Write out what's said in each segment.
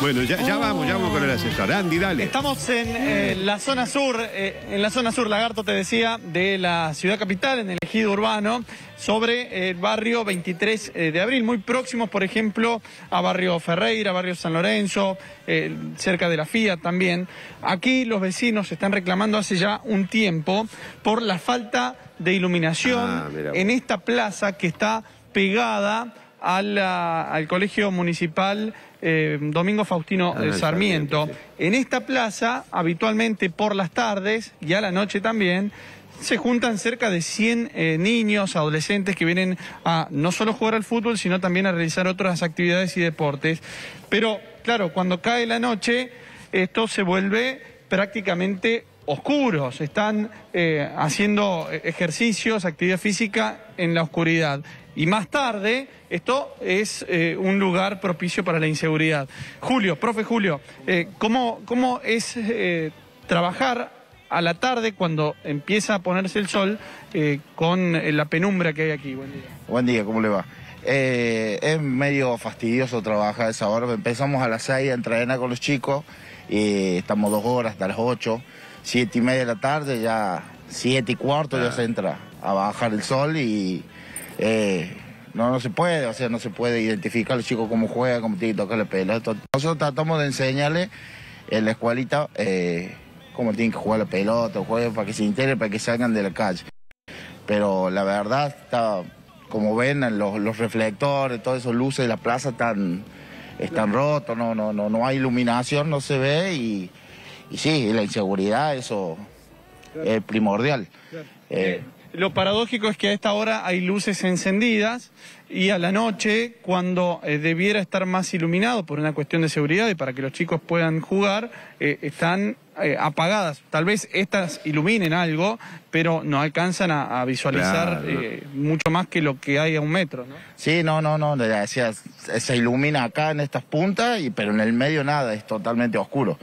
Bueno, ya, vamos, ya vamos con el asesor. Andy, dale. Estamos en eh, la zona sur, eh, en la zona sur, Lagarto te decía, de la ciudad capital, en el ejido urbano, sobre el barrio 23 eh, de abril, muy próximos, por ejemplo, a barrio Ferreira, barrio San Lorenzo, cerca de la FIA también. Aquí los vecinos están reclamando hace ya un tiempo por la falta de iluminación ah, en esta plaza que está pegada al Colegio Municipal eh, Domingo Faustino ah, Sarmiento. En esta plaza, habitualmente por las tardes y a la noche también, se juntan cerca de 100 eh, niños, adolescentes que vienen a no solo jugar al fútbol, sino también a realizar otras actividades y deportes. Pero, claro, cuando cae la noche, esto se vuelve prácticamente Se están eh, haciendo ejercicios, actividad física en la oscuridad y más tarde esto es eh, un lugar propicio para la inseguridad. Julio, profe Julio, eh, ¿cómo, es eh, trabajar a la tarde cuando empieza a ponerse el sol con la penumbra que hay aquí? Buen día. Buen día, ¿cómo le va? es medio fastidioso trabajar a esa hora. Empezamos a las 6 a entrenar con los chicos y estamos dos horas hasta las 8, 7 y media de la tarde, ya 7 y cuarto ya ah. se entra a bajar el sol y eh, no, no se puede, o sea, no se puede identificar los chico cómo juega, cómo tiene que tocar la pelota. Nosotros tratamos de enseñarle en la escuelita eh, cómo tienen que jugar la pelota, juegan para que se integren, para que salgan de la calle. Pero la verdad, está, como ven, los, reflectores, todas esas luces de la plaza están, están rotos, no, no, no, no hay iluminación, no se ve y, y sí, la inseguridad, eso es primordial. Eh, lo paradójico es que a esta hora hay luces encendidas y a la noche, cuando eh, debiera estar más iluminado por una cuestión de seguridad y para que los chicos puedan jugar, eh, están eh, apagadas. Tal vez estas iluminen algo, pero no alcanzan a, visualizar mucho más que lo que hay a un metro. ¿no? Sí, no, no, no. Decía, se ilumina acá en estas puntas, y, pero en el medio nada, es totalmente oscuro.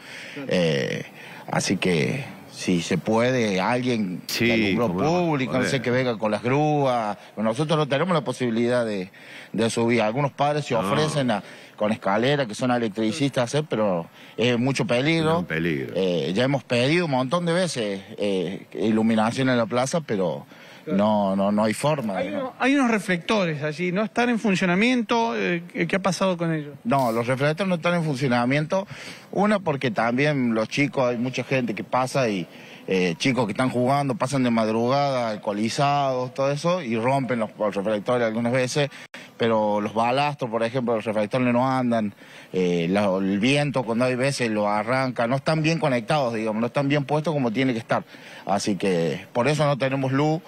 así que si se puede, alguien sí, público, no sé, que venga con las grúas. Nosotros no tenemos la posibilidad de, de subir. Algunos padres se ofrecen con escaleras que son electricistas, pero es mucho peligro. peligro. Eh, ya hemos pedido un montón de veces eh, iluminación en la plaza, pero no, no, no hay forma. Hay, unos reflectores allí, ¿no están en funcionamiento? Eh, ¿Qué ha pasado con ellos? No, los reflectores no están en funcionamiento. Una, porque también los chicos, hay mucha gente que pasa y eh, chicos que están jugando, pasan de madrugada, alcoholizados, todo eso, y rompen los, reflectores algunas veces pero los balastros, por ejemplo, los reflectores no andan, eh, el viento cuando hay veces lo arranca, no están bien conectados, digamos, no están bien puestos como tiene que estar. Así que por eso no tenemos luz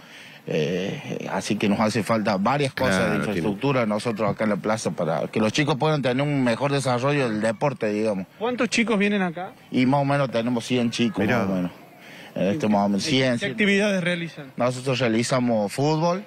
eh, así que nos hace falta varias cosas de infraestructura nosotros acá en la plaza para que los chicos puedan tener un mejor desarrollo del deporte, digamos. ¿Cuántos chicos vienen acá? Y más o menos tenemos 100 chicos, En este momento, 100, ¿Qué actividades realizan? Nosotros realizamos fútbol,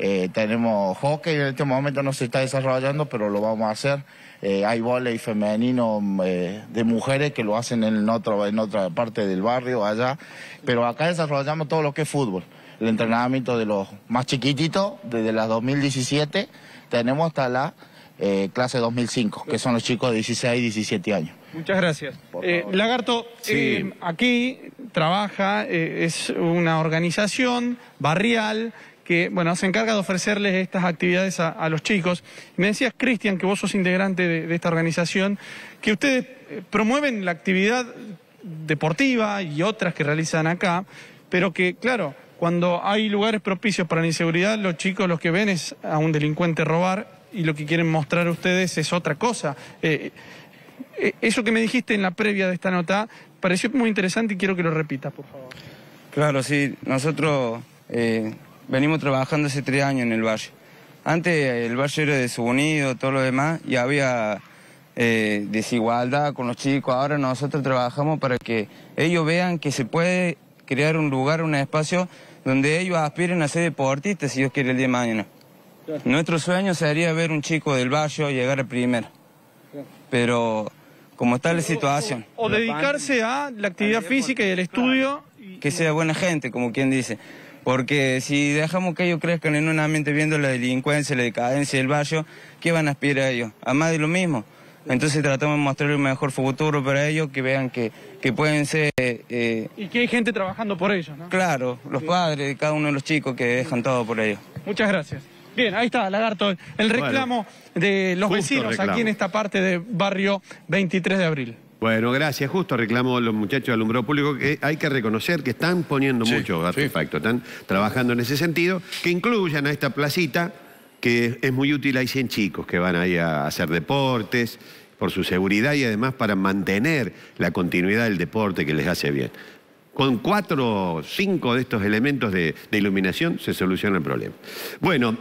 eh, tenemos hockey, en este momento no se está desarrollando, pero lo vamos a hacer. Eh, hay voleibol femenino de mujeres que lo hacen en, otro, en otra parte del barrio, allá. Pero acá desarrollamos todo lo que es fútbol el entrenamiento de los más chiquititos, desde las 2017 tenemos hasta la eh, clase 2005, que son los chicos de 16 y 17 años. Muchas gracias. Eh, Lagarto, eh, aquí trabaja, es una organización barrial que bueno, se encarga de ofrecerles estas actividades a, los chicos. Me decías, Cristian, que vos sos integrante de esta organización, que ustedes promueven la actividad deportiva y otras que realizan acá, pero que, claro, cuando hay lugares propicios para la inseguridad, los chicos los que ven es a un delincuente robar y lo que quieren mostrar a ustedes es otra cosa. Eh, eh, eso que me dijiste en la previa de esta nota pareció muy interesante y quiero que lo repitas, por favor. Claro, sí. Nosotros eh, venimos trabajando hace tres años en el barrio. Antes el barrio era desunido, todo lo demás, y había desigualdad con los chicos. Ahora nosotros trabajamos para que ellos vean que se puede crear un lugar, un espacio donde ellos aspiren a ser deportistas, si Dios quiere, el día de mañana. Nuestro sueño sería ver un chico del barrio llegar al primero. Pero como está la situación. O, dedicarse a la actividad física y el estudio. Que sea buena gente, como quien dice. Porque si dejamos que ellos crezcan en un ambiente viendo la delincuencia, la decadencia del barrio, ¿qué van a aspirar ellos? A más de lo mismo. Entonces tratamos de mostrar un mejor futuro para ellos, que vean que, que pueden ser... Eh, y que hay gente trabajando por ellos, ¿no? Claro, los padres, de cada uno de los chicos que dejan todo por ellos. Muchas gracias. Bien, ahí está, Lagarto, el reclamo de los vecinos aquí en esta parte de barrio 23 de abril. Bueno, gracias. Justo reclamo a los muchachos de alumbrado público que hay que reconocer que están poniendo mucho artefacto, están trabajando en ese sentido, que incluyan a esta placita que es muy útil. Hay 100 chicos que van ahí a hacer deportes por su seguridad y además para mantener la continuidad del deporte que les hace bien. Con cuatro o cinco de estos elementos de, iluminación se soluciona el problema. Bueno.